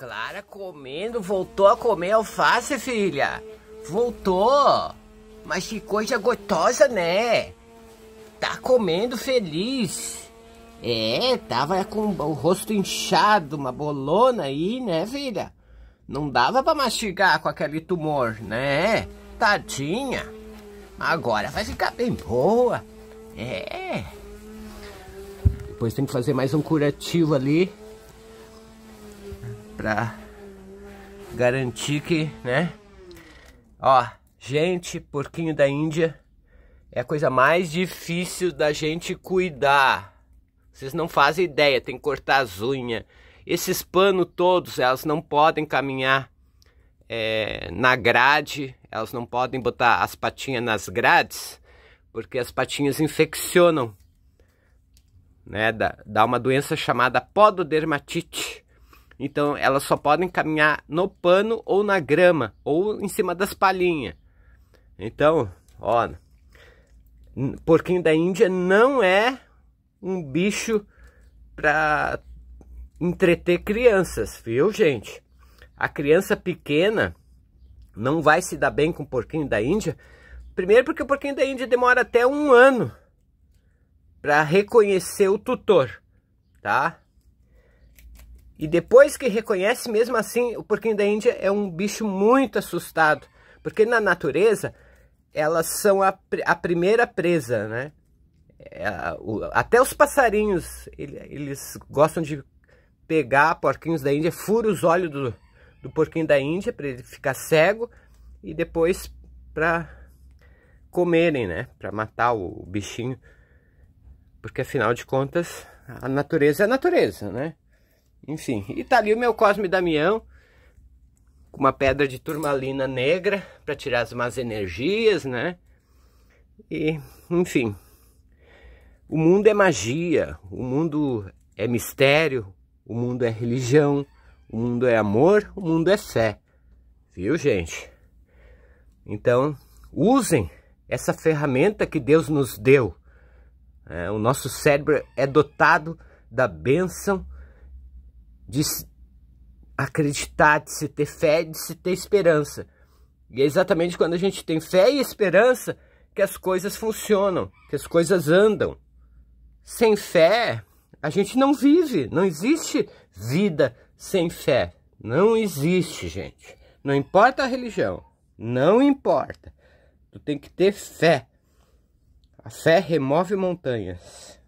Clara comendo, voltou a comer alface, filha. Voltou. Mas que coisa gostosa, né? Tá comendo feliz. É, tava com o rosto inchado, uma bolona aí, né, filha? Não dava para mastigar com aquele tumor, né? Tadinha. Agora vai ficar bem boa. É. Depois tem que fazer mais um curativo ali para garantir que, né? Ó, gente, porquinho da Índia é a coisa mais difícil da gente cuidar. Vocês não fazem ideia, tem que cortar as unhas. Esses panos todos, elas não podem caminhar é, na grade, elas não podem botar as patinhas nas grades, porque as patinhas infeccionam. Né, dá, dá uma doença chamada pododermatite. Então elas só podem caminhar no pano ou na grama ou em cima das palhinhas. Então, ó, porquinho da Índia não é um bicho para entreter crianças, viu, gente? A criança pequena não vai se dar bem com o porquinho da Índia. Primeiro porque o porquinho da Índia demora até um ano para reconhecer o tutor, tá? E depois que reconhece, mesmo assim, o porquinho da Índia é um bicho muito assustado. Porque na natureza, elas são a, a primeira presa, né? É, até os passarinhos, eles gostam de pegar porquinhos da Índia, fura os olhos do, do porquinho da Índia para ele ficar cego e depois para comerem, né? Para matar o, o bichinho. Porque afinal de contas, a natureza é a natureza, né? Enfim, e tá ali o meu Cosme Damião, com uma pedra de turmalina negra para tirar as más energias, né? E, enfim, o mundo é magia, o mundo é mistério, o mundo é religião, o mundo é amor, o mundo é fé. Viu, gente? Então, usem essa ferramenta que Deus nos deu. É, o nosso cérebro é dotado da bênção de acreditar, de se ter fé, de se ter esperança. E é exatamente quando a gente tem fé e esperança que as coisas funcionam, que as coisas andam. Sem fé, a gente não vive. Não existe vida sem fé. Não existe, gente. Não importa a religião. Não importa. Tu tem que ter fé. A fé remove montanhas.